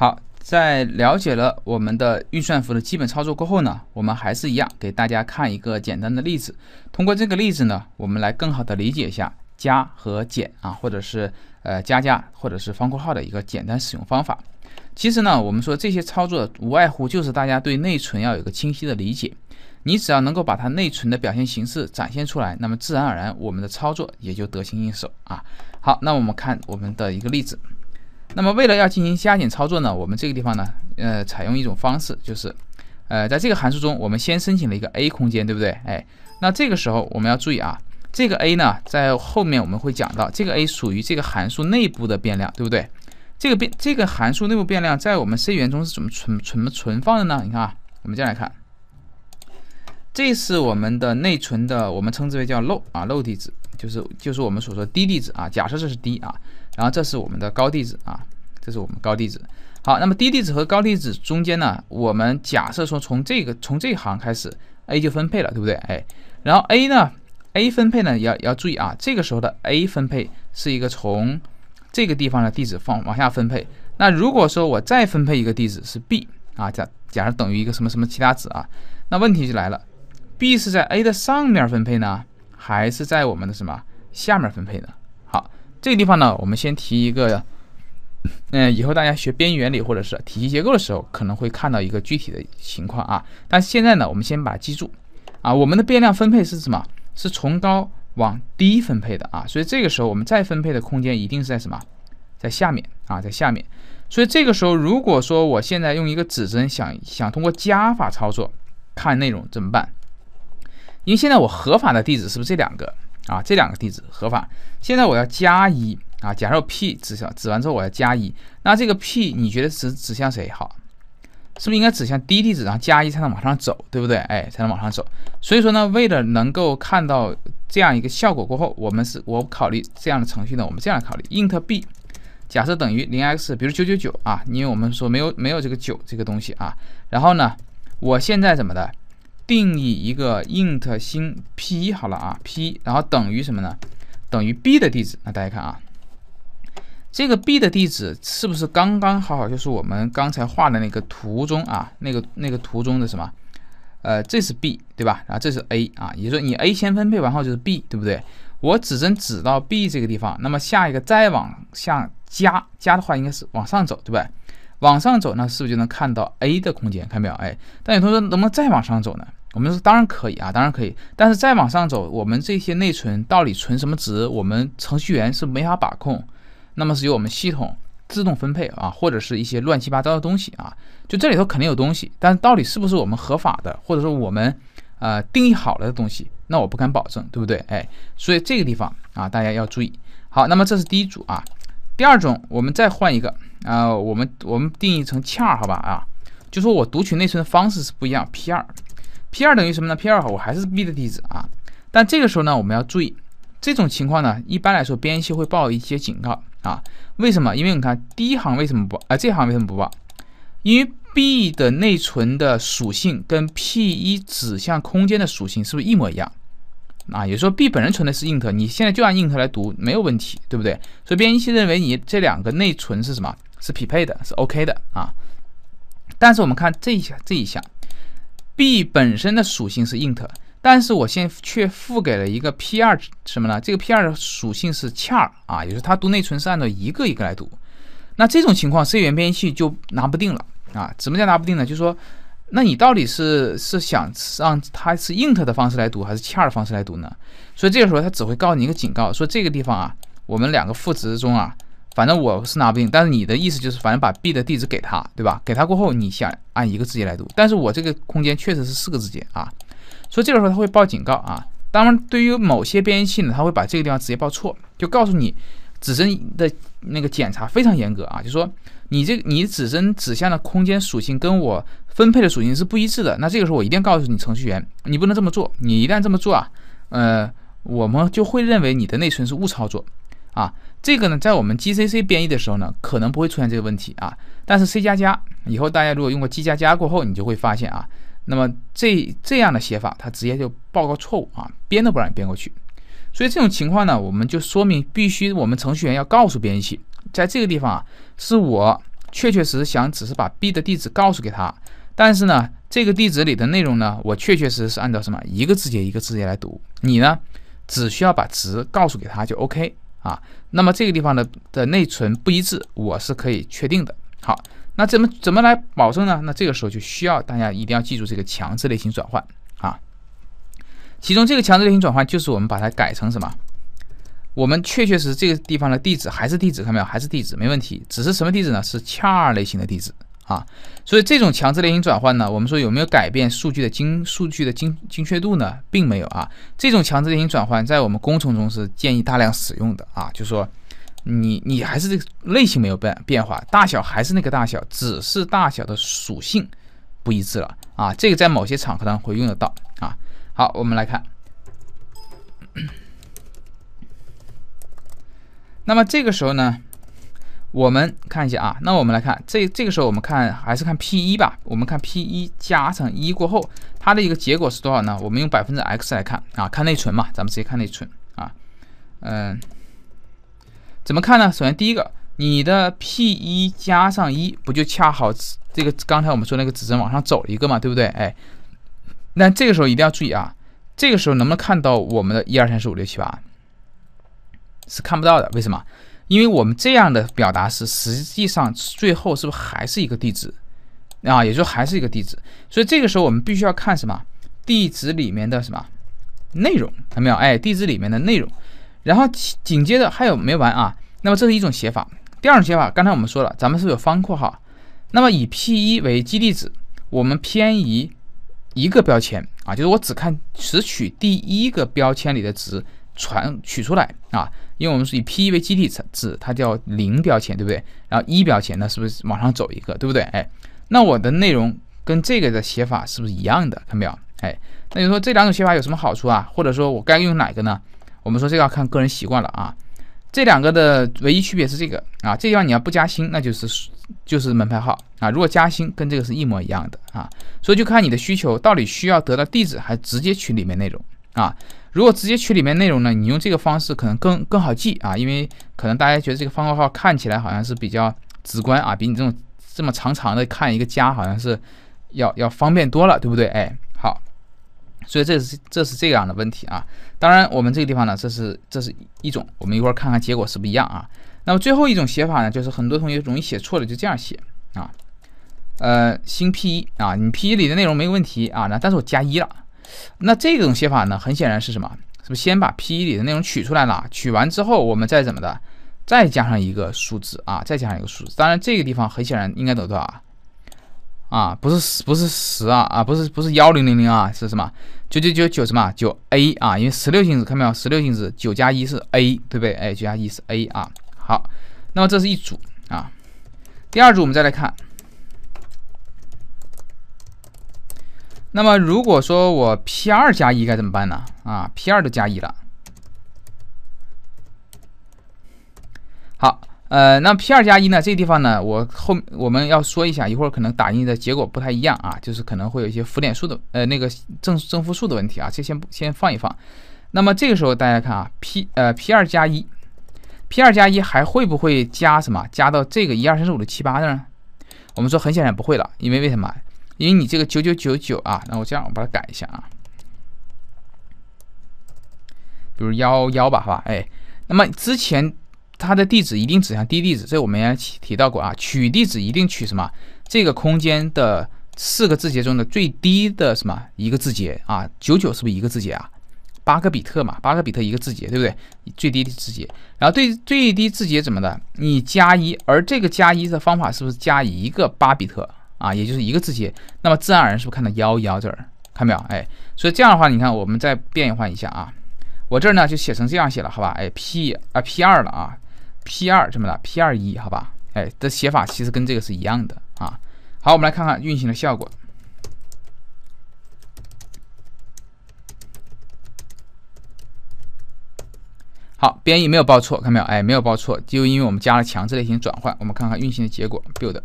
好，在了解了我们的运算符的基本操作过后呢，我们还是一样给大家看一个简单的例子。通过这个例子呢，我们来更好的理解一下加和减啊，或者是呃加加，或者是方括号的一个简单使用方法。其实呢，我们说这些操作无外乎就是大家对内存要有一个清晰的理解。你只要能够把它内存的表现形式展现出来，那么自然而然我们的操作也就得心应手啊。好，那我们看我们的一个例子。那么为了要进行加减操作呢，我们这个地方呢，呃，采用一种方式，就是，呃，在这个函数中，我们先申请了一个 a 空间，对不对？哎，那这个时候我们要注意啊，这个 a 呢，在后面我们会讲到，这个 a 属于这个函数内部的变量，对不对？这个变，这个函数内部变量在我们 C 语言中是怎么存、怎么存放的呢？你看啊，我们再来看，这是我们的内存的，我们称之为叫 low 啊，low 地址，就是就是我们所说低地址啊，假设这是低啊。然后这是我们的高地址啊，这是我们高地址。好，那么低地址和高地址中间呢，我们假设说从这个从这行开始，A 就分配了，对不对？哎，然后 A 呢，A 分配呢要要注意啊，这个时候的 A 分配是一个从这个地方的地址放往下分配。那如果说我再分配一个地址是 B 啊，假假设等于一个什么什么其他址啊，那问题就来了，B 是在 A 的上面分配呢，还是在我们的什么下面分配呢？这个地方呢，我们先提一个，嗯，以后大家学编译原理或者是体系结构的时候，可能会看到一个具体的情况啊。但现在呢，我们先把它记住啊。我们的变量分配是什么？是从高往低分配的啊。所以这个时候我们再分配的空间一定是在什么？在下面啊，在下面。所以这个时候，如果说我现在用一个指针想想通过加法操作看内容怎么办？因为现在我合法的地址是不是这两个？啊，这两个地址合法。现在我要加一啊，假设 p 指向指完之后我要加一，那这个 p 你觉得指指向谁好？是不是应该指向低地址上加一才能往上走，对不对？哎，才能往上走。所以说呢，为了能够看到这样一个效果过后，我们是，我考虑这样的程序呢，我们这样来考虑。int b 假设等于零 x，比如九九九啊，因为我们说没有没有这个九这个东西啊。然后呢，我现在怎么的？定义一个 int 星 p1 好了啊，p1，然后等于什么呢？等于 b 的地址。那大家看啊，这个 b 的地址是不是刚刚好好就是我们刚才画的那个图中啊，那个那个图中的什么？呃，这是 b 对吧？然后这是 a 啊，也就是说你 a 先分配完后就是 b 对不对？我指针指到 b 这个地方，那么下一个再往下加加的话应该是往上走对吧？往上走那是不是就能看到 a 的空间？看到没有？哎，但有同学能不能再往上走呢？我们说当然可以啊，当然可以。但是再往上走，我们这些内存到底存什么值，我们程序员是没法把控，那么是由我们系统自动分配啊，或者是一些乱七八糟的东西啊。就这里头肯定有东西，但到底是不是我们合法的，或者说我们呃定义好了的东西，那我不敢保证，对不对？哎，所以这个地方啊，大家要注意。好，那么这是第一组啊。第二种，我们再换一个啊，我们我们定义成 P 二好吧啊，就说我读取内存的方式是不一样，P 二。p2 等于什么呢？p2 我还是 b 的地址啊。但这个时候呢，我们要注意，这种情况呢，一般来说编译器会报一些警告啊。为什么？因为你看第一行为什么不报？哎，这行为什么不报？因为 b 的内存的属性跟 p1 指向空间的属性是不是一模一样啊？也就是说 b 本人存的是 int，你现在就按 int 来读没有问题，对不对？所以编译器认为你这两个内存是什么？是匹配的，是 OK 的啊。但是我们看这一下这一项。b 本身的属性是 int，但是我先却付给了一个 p2 什么呢？这个 p2 的属性是 char 啊，也就是它读内存是按照一个一个来读。那这种情况，C 语言编译器就拿不定了啊，什么叫拿不定呢？就是说，那你到底是是想让它是 int 的方式来读，还是 char 的方式来读呢？所以这个时候，它只会告诉你一个警告，说这个地方啊，我们两个赋值中啊。反正我是拿不定，但是你的意思就是，反正把 b 的地址给他，对吧？给他过后，你想按一个字节来读，但是我这个空间确实是四个字节啊，所以这个时候它会报警告啊。当然，对于某些编译器呢，它会把这个地方直接报错，就告诉你指针的那个检查非常严格啊，就说你这你指针指向的空间属性跟我分配的属性是不一致的，那这个时候我一定告诉你程序员，你不能这么做，你一旦这么做啊，呃，我们就会认为你的内存是误操作啊。这个呢，在我们 GCC 编译的时候呢，可能不会出现这个问题啊。但是 C 加加以后，大家如果用过 C 加加过后，你就会发现啊，那么这这样的写法，它直接就报告错误啊，编都不让你编过去。所以这种情况呢，我们就说明必须我们程序员要告诉编译器，在这个地方啊，是我确确实实想只是把 b 的地址告诉给他，但是呢，这个地址里的内容呢，我确确实实是按照什么一个字节一个字节来读。你呢，只需要把值告诉给他就 OK。啊，那么这个地方的的内存不一致，我是可以确定的。好，那怎么怎么来保证呢？那这个时候就需要大家一定要记住这个强制类型转换啊。其中这个强制类型转换就是我们把它改成什么？我们确确实这个地方的地址还是地址，看到没有？还是地址，没问题。只是什么地址呢？是 char 类型的地址。啊，所以这种强制类型转换呢，我们说有没有改变数据的精数据的精精确度呢？并没有啊。这种强制类型转换在我们工程中是建议大量使用的啊。就说你你还是这个类型没有变变化，大小还是那个大小，只是大小的属性不一致了啊。这个在某些场合上会用得到啊。好，我们来看，那么这个时候呢？我们看一下啊，那我们来看这这个时候我们看还是看 P 一吧，我们看 P 一加上一过后它的一个结果是多少呢？我们用百分之 X 来看啊，看内存嘛，咱们直接看内存啊，嗯，怎么看呢？首先第一个，你的 P 一加上一不就恰好这个刚才我们说那个指针往上走了一个嘛，对不对？哎，那这个时候一定要注意啊，这个时候能不能看到我们的一二三四五六七八？是看不到的，为什么？因为我们这样的表达式，实际上最后是不是还是一个地址啊？也就还是一个地址，所以这个时候我们必须要看什么地址里面的什么内容，看到没有？哎，地址里面的内容。然后紧接着还有没完啊？那么这是一种写法，第二种写法，刚才我们说了，咱们是有方括号，那么以 P1 为基地址，我们偏移一个标签啊，就是我只看只取第一个标签里的值。传取出来啊，因为我们是以 p 为基地址，它叫零标签，对不对？然后一标签呢，是不是往上走一个，对不对？哎，那我的内容跟这个的写法是不是一样的？看到没有？哎，那你说这两种写法有什么好处啊？或者说我该用哪个呢？我们说这个要看个人习惯了啊。这两个的唯一区别是这个啊，这地方你要不加星，那就是就是门牌号啊。如果加星，跟这个是一模一样的啊。所以就看你的需求到底需要得到地址，还直接取里面内容。啊，如果直接取里面内容呢，你用这个方式可能更更好记啊，因为可能大家觉得这个方括号看起来好像是比较直观啊，比你这种这么长长的看一个加好像是要要方便多了，对不对？哎，好，所以这是这是这样的问题啊。当然我们这个地方呢，这是这是一种，我们一会儿看看结果是不一样啊。那么最后一种写法呢，就是很多同学容易写错的，就这样写啊，呃，星 P 一啊，你 P 一里的内容没有问题啊，那但是我加一了。那这种写法呢，很显然是什么？是不是先把 P E 里的内容取出来了？取完之后，我们再怎么的？再加上一个数字啊，再加上一个数字。当然，这个地方很显然应该得多少啊？啊，不是十，不是十啊，啊，不是不是幺零零零啊，是什么？九九九九什么？九 A 啊，因为十六进制，看到没有？十六进制九加一是 A 对不对？哎，九加一是 A 啊。好，那么这是一组啊。第二组，我们再来看。那么如果说我 p2 加一该怎么办呢？啊，p2 都加一了。好，呃，那 p2 加一呢？这地方呢，我后我们要说一下，一会儿可能打印的结果不太一样啊，就是可能会有一些浮点数的，呃，那个正正负数的问题啊，这先先放一放。那么这个时候大家看啊，p 呃 p2 加一，p2 加一还会不会加什么？加到这个一二三四五六七八那儿？我们说很显然不会了，因为为什么？因为你这个九九九九啊，那我这样我把它改一下啊，比如幺幺吧，好吧，哎，那么之前它的地址一定指向低地址，这我们也提提到过啊，取地址一定取什么？这个空间的四个字节中的最低的什么一个字节啊？九九是不是一个字节啊？八个比特嘛，八个比特一个字节，对不对？最低的字节，然后最最低字节怎么的？你加一，而这个加一的方法是不是加一个八比特？啊，也就是一个字节，那么自然而然是不是看到幺幺这儿，看到没有？哎，所以这样的话，你看我们再变换一下啊，我这儿呢就写成这样写了，好吧？哎，P 啊 P 二了啊，P 二这么的 p 二一，好吧？哎，的写法其实跟这个是一样的啊。好，我们来看看运行的效果。好，编译没有报错，看到没有？哎，没有报错，就因为我们加了强制类型转换，我们看看运行的结果，build。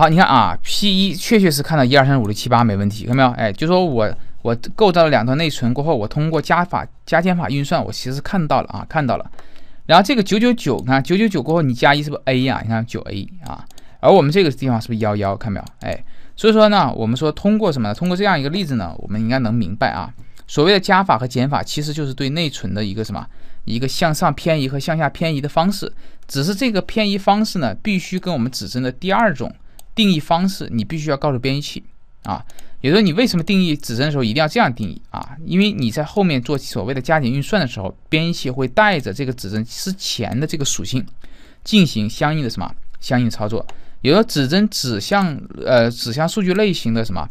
好，你看啊，P1 确确实看到一二三四五六七八没问题，看到没有？哎，就说我我构造了两段内存过后，我通过加法加减法运算，我其实看到了啊，看到了。然后这个九九九，看九九九过后你加一是不是 A 呀？你看九 A 啊，而我们这个地方是不是幺幺？看到没有？哎，所以说呢，我们说通过什么呢？通过这样一个例子呢，我们应该能明白啊，所谓的加法和减法其实就是对内存的一个什么一个向上偏移和向下偏移的方式，只是这个偏移方式呢，必须跟我们指针的第二种。定义方式，你必须要告诉编译器啊。也就是你为什么定义指针的时候一定要这样定义啊？因为你在后面做所谓的加减运算的时候，编译器会带着这个指针之前的这个属性进行相应的什么相应操作。有的指针指向呃指向数据类型的什么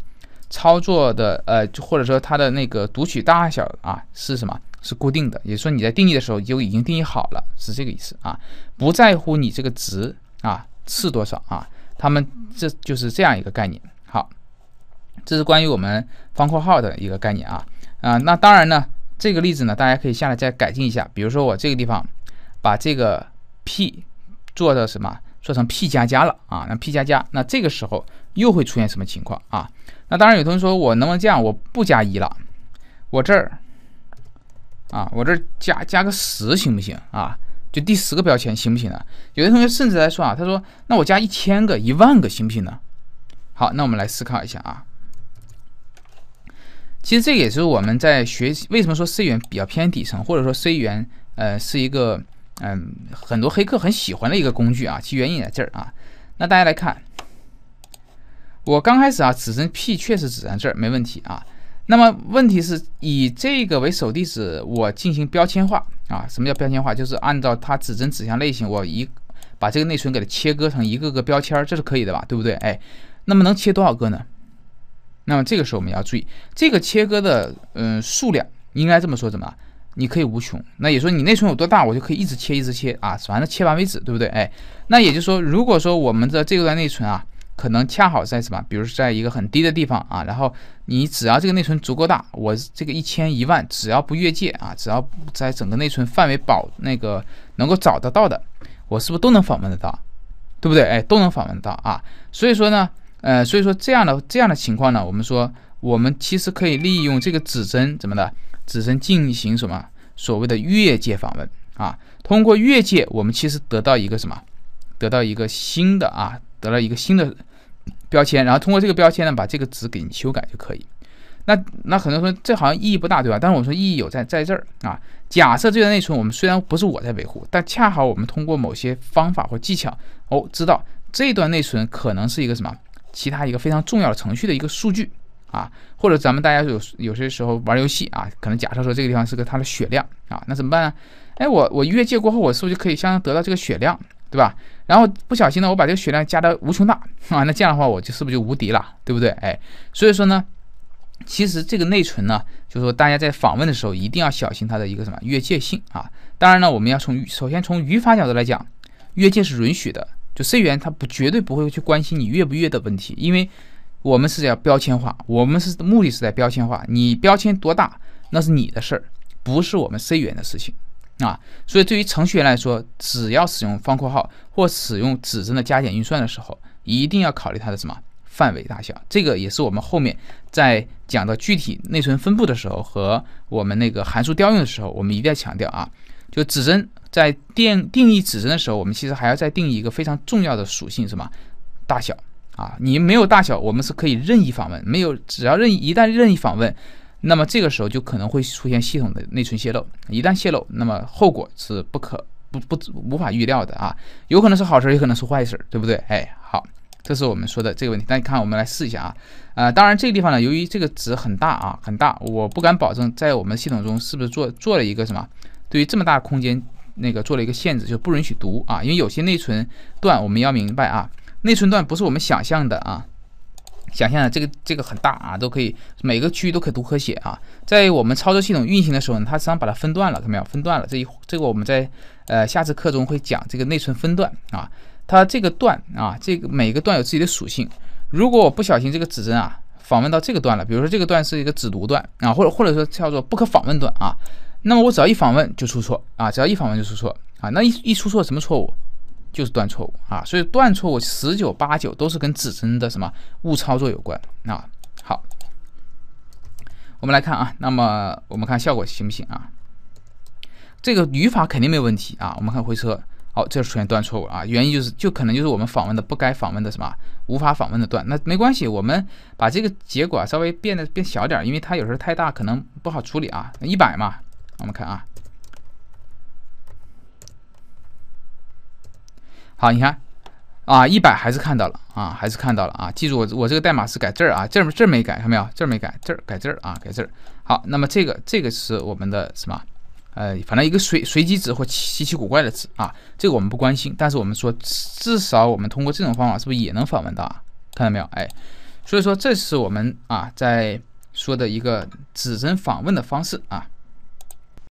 操作的呃或者说它的那个读取大小啊是什么是固定的，也就是说你在定义的时候就已经定义好了，是这个意思啊。不在乎你这个值啊是多少啊。他们这就是这样一个概念。好，这是关于我们方括号的一个概念啊啊。那当然呢，这个例子呢，大家可以下来再改进一下。比如说我这个地方把这个 p 做的什么，做成 p 加加了啊。那 p 加加，那这个时候又会出现什么情况啊？那当然有同学说我能不能这样？我不加一了，我这儿啊，我这儿加加个十行不行啊？就第十个标签行不行呢？有的同学甚至来说啊，他说：“那我加一千个、一万个行不行呢？”好，那我们来思考一下啊。其实这也是我们在学习为什么说 C 语言比较偏底层，或者说 C 语言呃是一个嗯很多黑客很喜欢的一个工具啊，其原因在这儿啊。那大家来看，我刚开始啊，指针 p 确实指在这儿，没问题啊。那么问题是以这个为首地址，我进行标签化啊？什么叫标签化？就是按照它指针指向类型，我一把这个内存给它切割成一个个标签，这是可以的吧？对不对？哎，那么能切多少个呢？那么这个时候我们要注意，这个切割的嗯数量应该这么说怎么？你可以无穷，那也说你内存有多大，我就可以一直切一直切啊，反正切完为止，对不对？哎，那也就是说，如果说我们的这个段内存啊。可能恰好在什么？比如在一个很低的地方啊，然后你只要这个内存足够大，我这个一千一万只要不越界啊，只要在整个内存范围保那个能够找得到的，我是不是都能访问得到？对不对？哎，都能访问到啊。所以说呢，呃，所以说这样的这样的情况呢，我们说我们其实可以利用这个指针怎么的？指针进行什么所谓的越界访问啊？通过越界，我们其实得到一个什么？得到一个新的啊，得到一个新的。标签，然后通过这个标签呢，把这个值给你修改就可以。那那很多人说这好像意义不大，对吧？但是我说意义有在在这儿啊。假设这段内存我们虽然不是我在维护，但恰好我们通过某些方法或技巧哦，知道这段内存可能是一个什么其他一个非常重要的程序的一个数据啊。或者咱们大家有有些时候玩游戏啊，可能假设说这个地方是个它的血量啊，那怎么办呢？哎，我我越界过后，我是不是就可以相当得到这个血量？对吧？然后不小心呢，我把这个血量加到无穷大啊，那这样的话我就是不是就无敌了，对不对？哎，所以说呢，其实这个内存呢，就是说大家在访问的时候一定要小心它的一个什么越界性啊。当然呢，我们要从首先从语法角度来讲，越界是允许的。就 C 语言它不绝对不会去关心你越不越的问题，因为我们是要标签化，我们是目的是在标签化，你标签多大那是你的事儿，不是我们 C 语言的事情。啊，所以对于程序员来说，只要使用方括号或使用指针的加减运算的时候，一定要考虑它的什么范围大小。这个也是我们后面在讲到具体内存分布的时候和我们那个函数调用的时候，我们一定要强调啊。就指针在定定义指针的时候，我们其实还要再定义一个非常重要的属性，什么大小啊？你没有大小，我们是可以任意访问；没有，只要任意一旦任意访问。那么这个时候就可能会出现系统的内存泄露。一旦泄露，那么后果是不可不不无法预料的啊，有可能是好事，也可能是坏事，对不对？哎，好，这是我们说的这个问题。那你看，我们来试一下啊，啊，当然这个地方呢，由于这个值很大啊，很大，我不敢保证在我们系统中是不是做做了一个什么，对于这么大空间那个做了一个限制，就不允许读啊，因为有些内存段我们要明白啊，内存段不是我们想象的啊。想象这个这个很大啊，都可以每个区域都可以读和写啊。在我们操作系统运行的时候呢，它实际上把它分段了，看到没有？分段了。这一这个我们在呃下次课中会讲这个内存分段啊。它这个段啊，这个每个段有自己的属性。如果我不小心这个指针啊访问到这个段了，比如说这个段是一个只读段啊，或者或者说叫做不可访问段啊，那么我只要一访问就出错啊，只要一访问就出错啊。那一一出错什么错误？就是断错误啊，所以断错误十九八九都是跟指针的什么误操作有关啊。好，我们来看啊，那么我们看效果行不行啊？这个语法肯定没有问题啊。我们看回车，好，这就出现断错误啊。原因就是就可能就是我们访问的不该访问的什么无法访问的段。那没关系，我们把这个结果稍微变得变小点，因为它有时候太大可能不好处理啊。一百嘛，我们看啊。好，你看，啊，一百还是看到了啊，还是看到了啊。记住我，我这个代码是改这儿啊，这儿这儿没改，看到没有？这儿没改，这儿改这儿啊，改这儿。好，那么这个这个是我们的什么？呃，反正一个随随机值或奇奇古怪的值啊，这个我们不关心。但是我们说，至少我们通过这种方法是不是也能访问到啊？看到没有？哎，所以说这是我们啊在说的一个指针访问的方式啊。